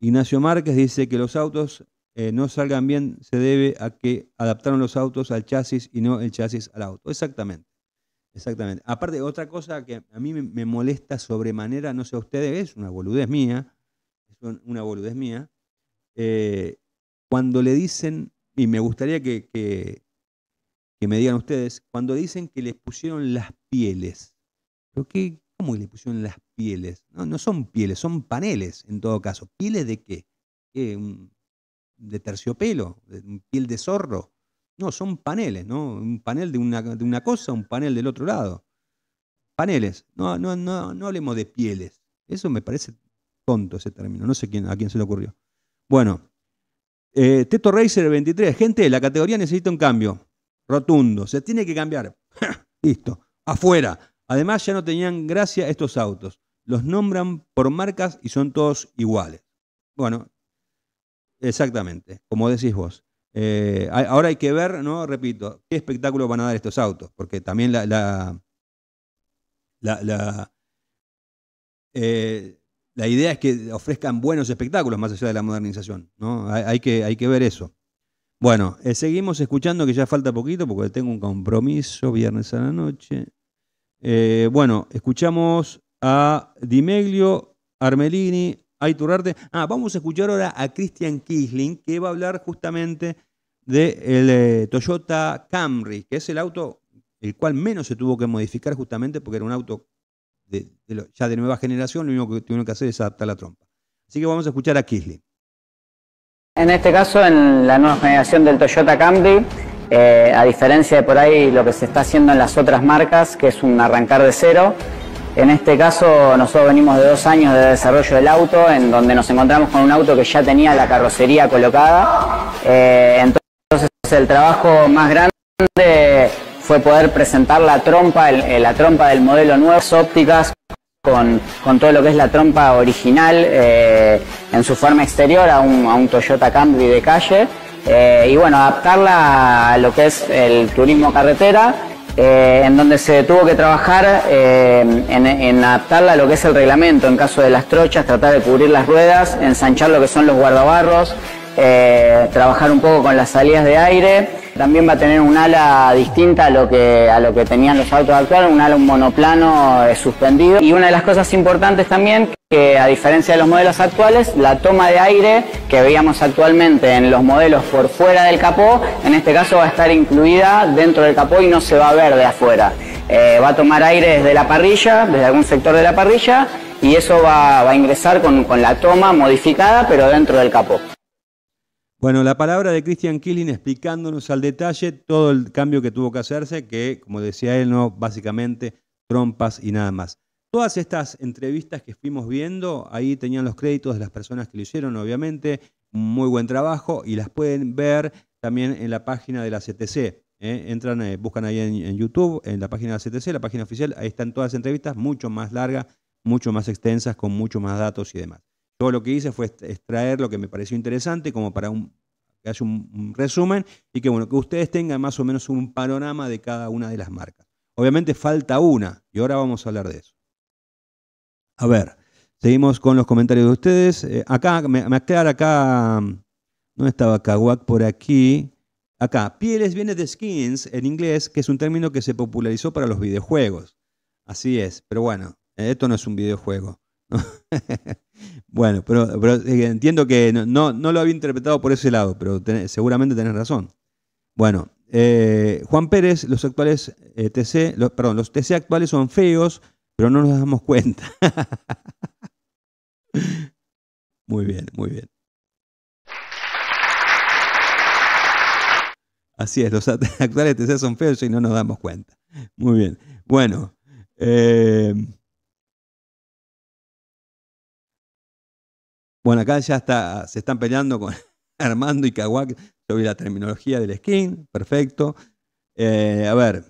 Ignacio Márquez dice que los autos eh, no salgan bien se debe a que adaptaron los autos al chasis y no el chasis al auto. Exactamente. Exactamente. Aparte, otra cosa que a mí me molesta sobremanera, no sé a ustedes, es una boludez mía, es una boludez mía, eh, cuando le dicen, y me gustaría que, que, me digan ustedes, cuando dicen que les pusieron las pieles, ¿cómo le pusieron las pieles? No, no son pieles, son paneles en todo caso. ¿Pieles de qué? de terciopelo, de piel de zorro. No, son paneles, ¿no? Un panel de una, cosa, un panel del otro lado. Paneles. No, no, no, no hablemos de pieles. Eso me parece tonto ese término. No sé quién, a quién se le ocurrió. Bueno, eh, Teto Racer 23. Gente, la categoría necesita un cambio. Rotundo. Se tiene que cambiar. Listo. Afuera. Además, ya no tenían gracia estos autos. Los nombran por marcas y son todos iguales. Bueno, Exactamente, como decís vos. Eh, ahora hay que ver, ¿no? Repito, qué espectáculo van a dar estos autos, porque también la, la, la, eh, idea es que ofrezcan buenos espectáculos más allá de la modernización, ¿no? Hay, que, hay que ver eso. Bueno, eh, seguimos escuchando que ya falta poquito porque tengo un compromiso viernes a la noche. bueno, escuchamos a Dimeglio, Armelini, Ah, vamos a escuchar ahora a Christian Kisling, que va a hablar justamente del de el eh, Toyota Camry, que es el auto el cual menos se tuvo que modificar justamente porque era un auto ya de nueva generación, lo único que tuvieron que hacer es adaptar la trompa. Así que vamos a escuchar a Kisling. En este caso, en la nueva generación del Toyota Camry, eh, a diferencia de por ahí lo que se está haciendo en las otras marcas, que es un arrancar de cero, en este caso nosotros venimos de dos años de desarrollo del auto, en donde nos encontramos con un auto que ya tenía la carrocería colocada. Eh, entonces el trabajo más grande fue poder presentar la trompa, eh, la trompa del modelo nuevo, ópticas con, todo lo que es la trompa original eh, en su forma exterior a un, Toyota Camry de calle. y bueno, adaptarla a lo que es el turismo carretera eh, en donde se tuvo que trabajar eh, en, adaptarla a lo que es el reglamento, en caso de las trochas, tratar de cubrir las ruedas, ensanchar lo que son los guardabarros, eh, trabajar un poco con las salidas de aire también va a tener un ala distinta a lo que, a lo que tenían los autos actuales, un ala monoplano eh, suspendido. Y una de las cosas importantes también, que a diferencia de los modelos actuales, la toma de aire que veíamos actualmente en los modelos por fuera del capó, en este caso va a estar incluida dentro del capó y no se va a ver de afuera. Eh, va a tomar aire desde la parrilla, desde algún sector de la parrilla, y eso va, a ingresar con, con la toma modificada, pero dentro del capó. Bueno, la palabra de Christian Killing explicándonos al detalle todo el cambio que tuvo que hacerse, que como decía él, no básicamente trompas y nada más. Todas estas entrevistas que fuimos viendo, ahí tenían los créditos de las personas que lo hicieron, obviamente, muy buen trabajo y las pueden ver también en la página de la CTC. ¿eh? Entran, eh, buscan ahí en, YouTube, en la página de la CTC, la página oficial, ahí están todas las entrevistas, mucho más largas, mucho más extensas, con mucho más datos y demás. Todo lo que hice fue extraer lo que me pareció interesante como para un, que haya un, resumen y que, bueno, que ustedes tengan más o menos un panorama de cada una de las marcas. Obviamente falta una y ahora vamos a hablar de eso. A ver, seguimos con los comentarios de ustedes. Eh, acá, me, aclara acá, no estaba Kawak por aquí. Acá, pieles viene de skins en inglés, que es un término que se popularizó para los videojuegos. Así es, pero bueno, eh, esto no es un videojuego. Bueno, pero, eh, entiendo que no, no, lo había interpretado por ese lado, pero seguramente tenés razón. Bueno, eh, Juan Pérez, los actuales eh, TC, perdón, los TC actuales son feos, pero no nos damos cuenta. muy bien, muy bien. Así es, los actuales TC son feos y no nos damos cuenta. Muy bien. Bueno, eh, Bueno, acá ya se están peleando con Armando y Kawak. Yo vi la terminología del skin, perfecto. Eh, a ver.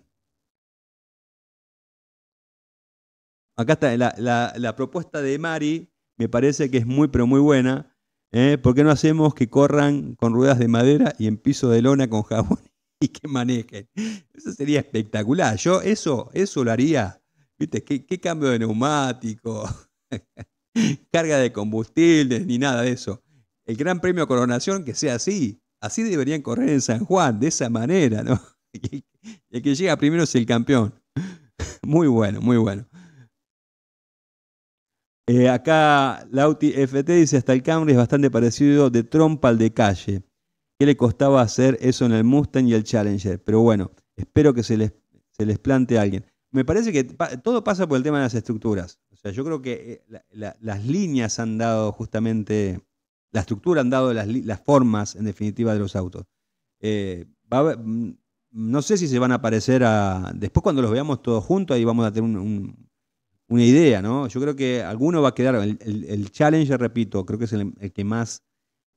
Acá está la, propuesta de Mari, me parece que es muy, pero muy buena. Eh, ¿Por qué no hacemos que corran con ruedas de madera y en piso de lona con jabón y que manejen? Eso sería espectacular. Yo eso, eso lo haría. ¿Viste? ¿Qué, qué cambio de neumático? carga de combustibles ni nada de eso. El Gran Premio Coronación que sea así. Así deberían correr en San Juan, de esa manera, ¿no? El que llega primero es el campeón. Muy bueno, muy bueno. Eh, acá Lauti FT dice, hasta el cambio es bastante parecido de trompa al de calle. ¿Qué le costaba hacer eso en el Mustang y el Challenger? Pero bueno, espero que se les, se les plante a alguien. Me parece que todo pasa por el tema de las estructuras. O sea, yo creo que eh, las líneas han dado justamente, la estructura han dado las, formas, en definitiva, de los autos. Eh, mm, no sé si se van a aparecer a. Después, cuando los veamos todos juntos, ahí vamos a tener una idea, ¿no? Yo creo que alguno va a quedar. El, el, Challenger, repito, creo que es el, que más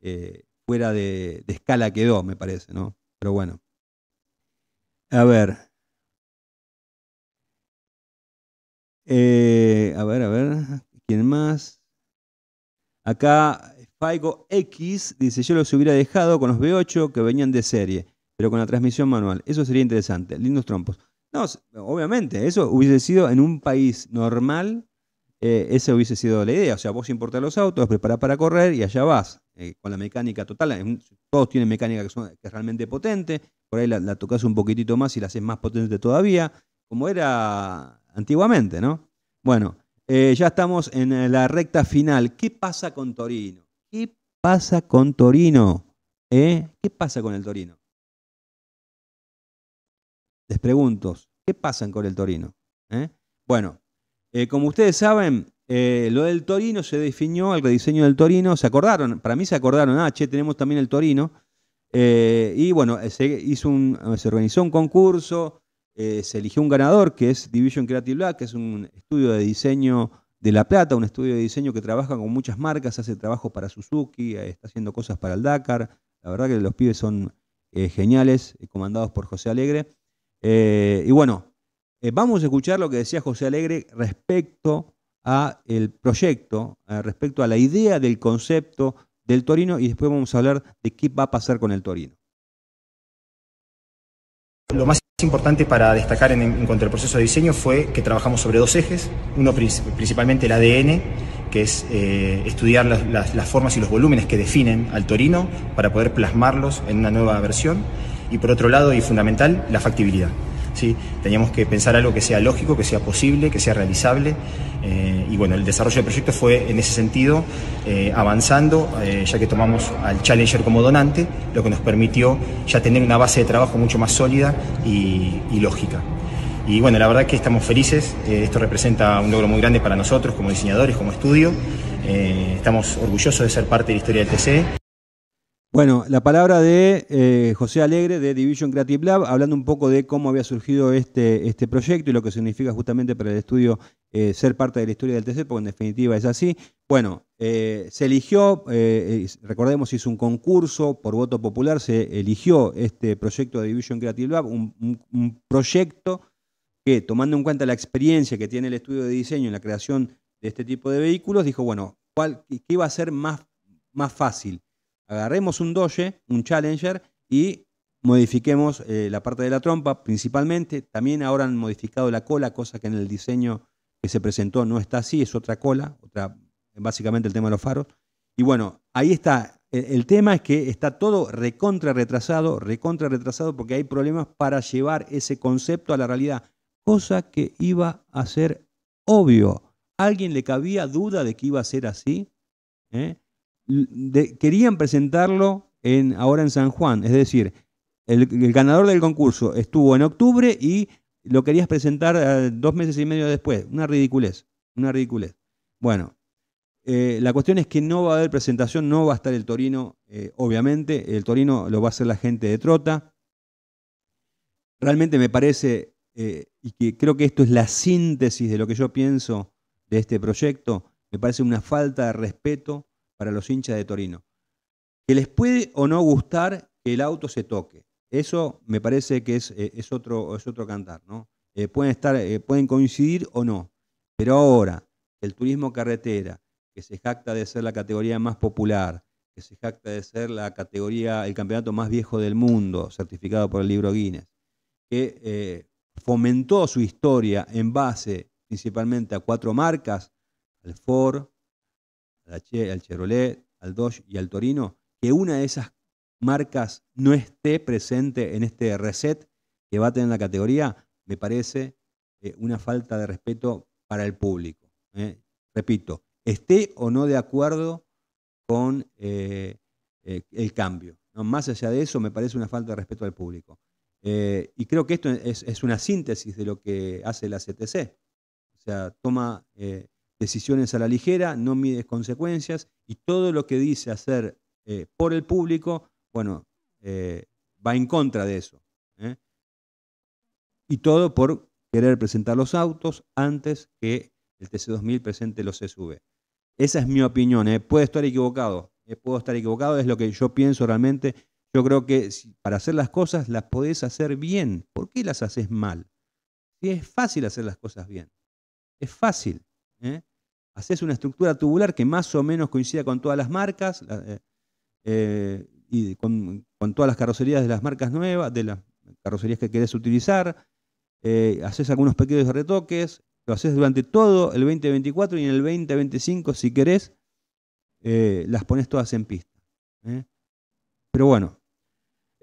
eh, fuera de, de escala quedó, me parece, ¿no? Pero bueno. A ver, Eh, a ver, a ver, ¿quién más? Acá Faigo X dice, yo los hubiera dejado con los B8 que venían de serie, pero con la transmisión manual. Eso sería interesante, lindos trompos. No, obviamente, eso hubiese sido en un país normal, eh, esa hubiese sido la idea. O sea, vos importás los autos, preparás para correr y allá vas, eh, con la mecánica total. Todos tienen mecánica que, son, es realmente potente, por ahí la, la tocas un poquitito más y la haces más potente todavía. Como era antiguamente, ¿no? Bueno, eh, ya estamos en eh, la recta final. ¿Qué pasa con Torino? ¿Qué pasa con Torino? ¿Eh? ¿Qué pasa con el Torino? Les pregunto, ¿qué pasa con el Torino? Bueno, como ustedes saben, lo del Torino se definió, el rediseño del Torino, se acordaron, para mí se acordaron, ah, che, tenemos también el Torino. y bueno, se, hizo se organizó un concurso, eh, se eligió un ganador que es Division Creative Black que es un estudio de diseño de La Plata, un estudio de diseño que trabaja con muchas marcas, hace trabajo para Suzuki, eh, está haciendo cosas para el Dakar. La verdad que los pibes son eh, geniales, comandados por José Alegre. y bueno, vamos a escuchar lo que decía José Alegre respecto a el proyecto, respecto a la idea del concepto del Torino y después vamos a hablar de qué va a pasar con el Torino. más importante para destacar en, cuanto al proceso de diseño fue que trabajamos sobre dos ejes, uno principalmente el ADN, que es eh, estudiar las, formas y los volúmenes que definen al torino para poder plasmarlos en una nueva versión, y por otro lado, y fundamental, la factibilidad. Teníamos que pensar algo que sea lógico, que sea posible, que sea realizable. Eh, y bueno, el desarrollo del proyecto fue en ese sentido eh, avanzando, eh, ya que tomamos al Challenger como donante, lo que nos permitió ya tener una base de trabajo mucho más sólida y, y lógica. Y bueno, la verdad que estamos felices, esto representa un logro muy grande para nosotros como diseñadores, como estudio. estamos orgullosos de ser parte de la historia del TC. Bueno, la palabra de eh, José Alegre de Division Creative Lab, hablando un poco de cómo había surgido este, este proyecto y lo que significa justamente para el estudio eh, ser parte de la historia del TC, porque en definitiva es así. Bueno, eh, se eligió, recordemos, hizo un concurso por voto popular, se eligió este proyecto de Division Creative Lab, un, proyecto que, tomando en cuenta la experiencia que tiene el estudio de diseño en la creación de este tipo de vehículos, dijo, bueno, ¿cuál, ¿qué iba a ser más, más fácil? agarremos un doge, un challenger, y modifiquemos eh, la parte de la trompa principalmente. También ahora han modificado la cola, cosa que en el diseño que se presentó no está así, es otra cola, otra, básicamente el tema de los faros. Y bueno, ahí está. El, tema es que está todo recontra retrasado, recontra retrasado, porque hay problemas para llevar ese concepto a la realidad, cosa que iba a ser obvio. ¿Alguien le cabía duda de que iba a ser así? ¿Eh? querían presentarlo en, ahora en San Juan, es decir, el, ganador del concurso estuvo en octubre y lo querías presentar eh, dos meses y medio después. Una ridiculez, una ridiculez. Bueno, eh, la cuestión es que no va a haber presentación, no va a estar el Torino, eh, obviamente, el Torino lo va a hacer la gente de Trota. Realmente me parece, y que creo que esto es la síntesis de lo que yo pienso de este proyecto, me parece una falta de respeto para los hinchas de Torino, que les puede o no gustar que el auto se toque. Eso me parece que es, eh, otro, es otro cantar, ¿no? Eh, pueden, estar, eh, pueden coincidir o no, pero ahora el turismo carretera, que se jacta de ser la categoría más popular, que se jacta de ser la categoría, el campeonato más viejo del mundo, certificado por el libro Guinness, que fomentó su historia en base principalmente a cuatro marcas, al Ford, al, che, al Chevrolet, al Dodge y al Torino, que una de esas marcas no esté presente en este reset que va a tener la categoría, me parece eh, una falta de respeto para el público. ¿eh? Repito, esté o no de acuerdo con eh, el cambio. ¿no? Más allá de eso, me parece una falta de respeto al público. y creo que esto es, es, una síntesis de lo que hace la CTC. O sea, toma decisiones a la ligera, no mides consecuencias y todo lo que dice hacer eh, por el público, bueno, eh, va en contra de eso. ¿eh? Y todo por querer presentar los autos antes que el TC2000 presente los SUV. Esa es mi opinión, puede estar equivocado, puedo estar equivocado, es lo que yo pienso realmente. Yo creo que para hacer las cosas las podés hacer bien. ¿Por qué las haces mal? Si es fácil hacer las cosas bien. Es fácil haces una estructura tubular que más o menos coincida con todas las marcas eh, eh, y con, todas las carrocerías de las marcas nuevas, de las carrocerías que querés utilizar. Eh, haces algunos pequeños retoques, lo haces durante todo el 2024 y en el 2025, si querés, las pones todas en pista. Pero bueno,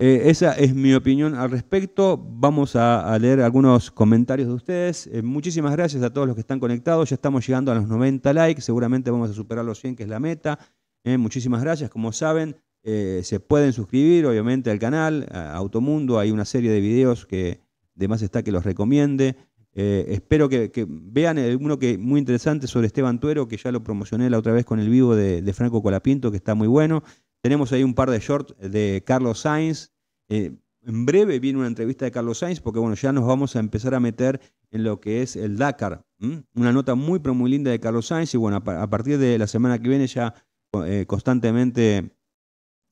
eh, esa es mi opinión al respecto. Vamos a, leer algunos comentarios de ustedes. Eh, muchísimas gracias a todos los que están conectados. Ya estamos llegando a los 90 likes. Seguramente vamos a superar los 100, que es la meta. Eh, muchísimas gracias. Como saben, se pueden suscribir, obviamente, al canal, Automundo. Hay una serie de videos que, más está que los recomiende. espero que, vean uno que muy interesante sobre Esteban Tuero, que ya lo promocioné la otra vez con el vivo de Franco Colapinto, que está muy bueno. Tenemos ahí un par de shorts de Carlos Sainz. Eh, en breve viene una entrevista de Carlos Sainz, porque bueno, ya nos vamos a empezar a meter en lo que es el Dakar. Una nota muy, pero muy linda de Carlos Sainz. Y bueno, a partir de la semana que viene ya eh, constantemente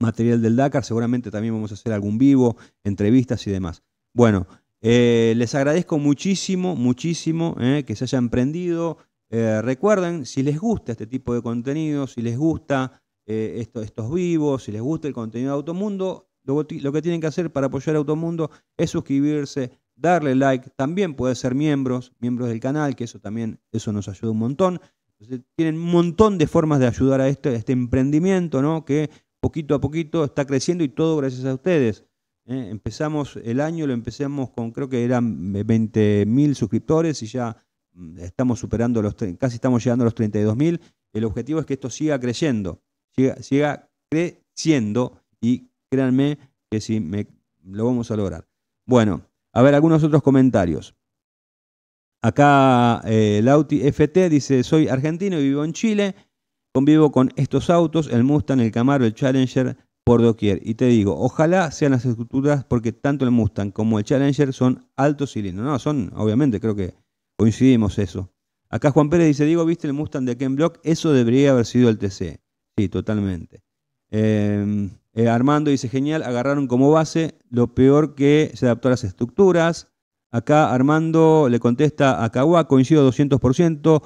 material del Dakar. Seguramente también vamos a hacer algún vivo, entrevistas y demás. Bueno, eh, les agradezco muchísimo, muchísimo que se hayan prendido. recuerden, si les gusta este tipo de contenido, si les gusta eh, estos vivos, si les gusta el contenido de Automundo, lo, que tienen que hacer para apoyar a Automundo es suscribirse, darle like, también puede ser miembros, miembros del canal, que eso también eso nos ayuda un montón. tienen un montón de formas de ayudar a este, este emprendimiento, ¿no? Que poquito a poquito está creciendo y todo gracias a ustedes. ¿eh? empezamos el año, lo empezamos con creo que eran 20.000 suscriptores y ya mm, estamos superando los, casi estamos llegando a los 32.000. El objetivo es que esto siga creciendo siga, creciendo y créanme que si me, lo vamos a lograr. Bueno, a ver algunos otros comentarios. Acá el eh, Lauti FT dice, soy argentino y vivo en Chile, convivo con estos autos, el Mustang, el Camaro, el Challenger, por doquier. Y te digo, ojalá sean las estructuras porque tanto el Mustang como el Challenger son altos cilindros. No, son, obviamente, creo que coincidimos eso. Acá Juan Pérez dice, digo, ¿viste el Mustang de Ken Block? Eso debería haber sido el TC. Sí, totalmente. Em, eh, Armando dice, genial, agarraron como base lo peor que se adaptó a las estructuras. Acá Armando le contesta a Caguá coincido 200%,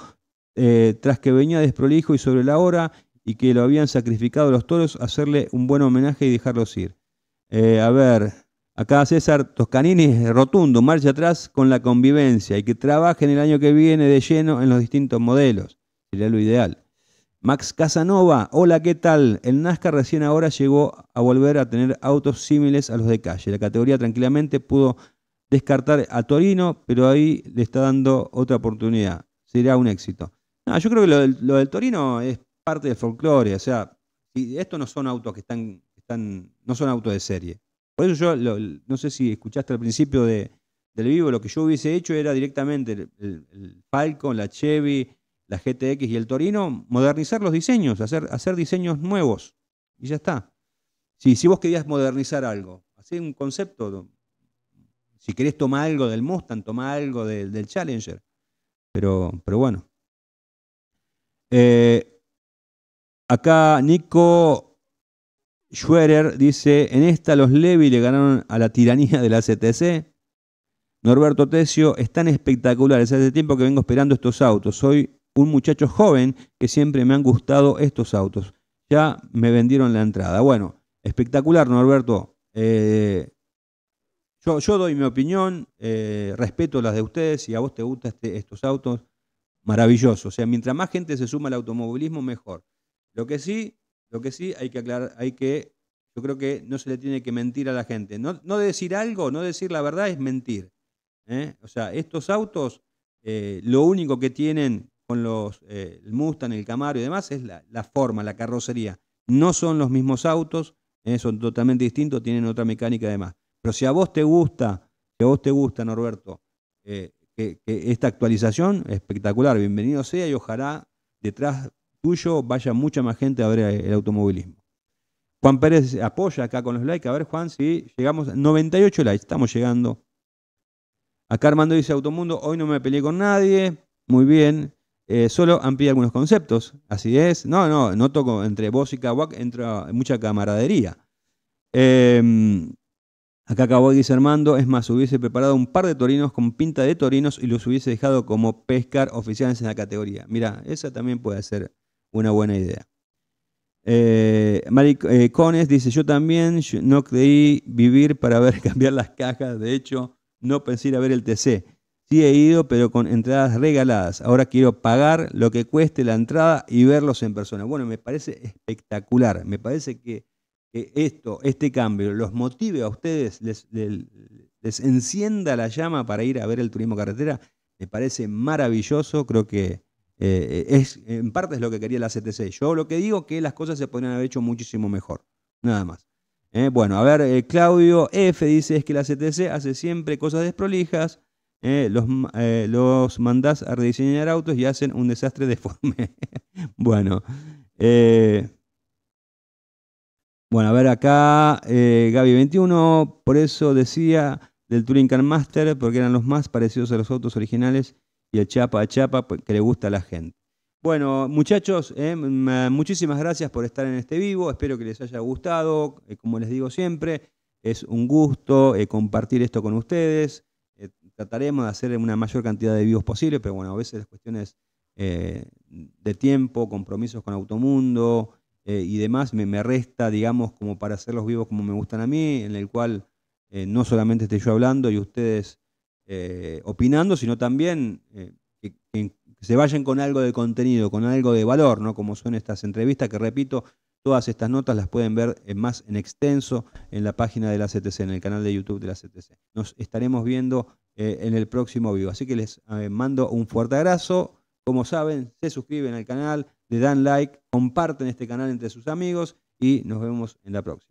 eh, tras que venía desprolijo y sobre la hora y que lo habían sacrificado los toros, hacerle un buen homenaje y dejarlos ir. Eh, a ver, acá César Toscanini, rotundo, marcha atrás con la convivencia y que trabaje en el año que viene de lleno en los distintos modelos. Sería lo ideal. Max Casanova, hola, ¿qué tal? El NASCAR recién ahora llegó a volver a tener autos similares a los de calle. La categoría tranquilamente pudo descartar a Torino, pero ahí le está dando otra oportunidad. Será un éxito. yo creo que lo del, Torino es parte del folclore. O sea, estos no son autos que están, no son autos de serie. Por eso yo, no sé si escuchaste al principio de, del vivo, lo que yo hubiese hecho era directamente el, el, el Falcon, la Chevy, la GTX y el Torino, modernizar los diseños, hacer, hacer diseños nuevos. Y ya está. Si, si vos querías modernizar algo, hacer un concepto. Si querés tomar algo del Mustang, tomar algo del, del Challenger. Pero, pero bueno. Eh, acá Nico Schwerer dice, en esta los Levi le ganaron a la tiranía de la CTC. Norberto Tecio, es tan espectacular, es hace tiempo que vengo esperando estos autos. Soy un muchacho joven que siempre me han gustado estos autos. Ya me vendieron la entrada. Bueno, espectacular, Norberto. Alberto? Eh, yo, doy mi opinión, eh, respeto las de ustedes. Si a vos te gustan este, estos autos, maravilloso. O sea, mientras más gente se suma al automovilismo, mejor. Lo que sí, lo que sí hay que aclarar, hay que, yo creo que no se le tiene que mentir a la gente. No, decir algo, no decir la verdad es mentir. ¿eh? O sea, estos autos, lo único que tienen con los, eh, el Mustang, el Camaro y demás, es la, forma, la carrocería. No son los mismos autos, eh, son totalmente distintos, tienen otra mecánica además. Pero si a vos te gusta, si a vos te gusta, Norberto, eh, que, esta actualización, espectacular, bienvenido sea y ojalá detrás tuyo vaya mucha más gente a ver el automovilismo. Juan Pérez apoya acá con los likes. A ver, Juan, si llegamos a 98 likes. Estamos llegando. Acá Armando dice Automundo, hoy no me peleé con nadie. Muy bien. Eh, solo amplía algunos conceptos. Así es. No, no, no toco entre vos y Kawak entra mucha camaradería. Em, acá acabó dice Armando, es más, hubiese preparado un par de torinos con pinta de torinos y los hubiese dejado como pescar oficiales en la categoría. Mira, esa también puede ser una buena idea. Eh, Mari eh, Cones dice, yo también no creí vivir para ver cambiar las cajas, de hecho, no pensé ir a ver el TC. Sí he ido, pero con entradas regaladas. Ahora quiero pagar lo que cueste la entrada y verlos en persona. Bueno, me parece espectacular. Me parece que, esto, este cambio, los motive a ustedes, les, encienda la llama para ir a ver el turismo carretera. Me parece maravilloso. Creo que eh, es, en parte es lo que quería la CTC. Yo lo que digo es que las cosas se podrían haber hecho muchísimo mejor. Nada más. Eh, bueno, a ver, eh, Claudio F dice es que la CTC hace siempre cosas desprolijas eh, los, eh, los, mandás a rediseñar autos y hacen un desastre deforme. bueno. Eh, bueno, a ver acá, Gaby 21, por eso decía del Touring Car Master, porque eran los más parecidos a los autos originales y el chapa a chapa pues, que le gusta a la gente. Bueno, muchachos, muchísimas gracias por estar en este vivo. Espero que les haya gustado. como les digo siempre, es un gusto compartir esto con ustedes trataremos de hacer una mayor cantidad de vivos posible, pero bueno, a veces las cuestiones eh, de tiempo, compromisos con Automundo eh, y demás me, resta, digamos, como para hacer los vivos como me gustan a mí, en el cual eh, no solamente estoy yo hablando y ustedes opinando, sino también que, se vayan con algo de contenido, con algo de valor, ¿no? Como son estas entrevistas que, repito, todas estas notas las pueden ver más en extenso en la página de la CTC, en el canal de YouTube de la CTC. Nos estaremos viendo eh, en el próximo vivo. Así que les eh, mando un fuerte abrazo. Como saben, se suscriben al canal, le dan like, comparten este canal entre sus amigos y nos vemos en la próxima.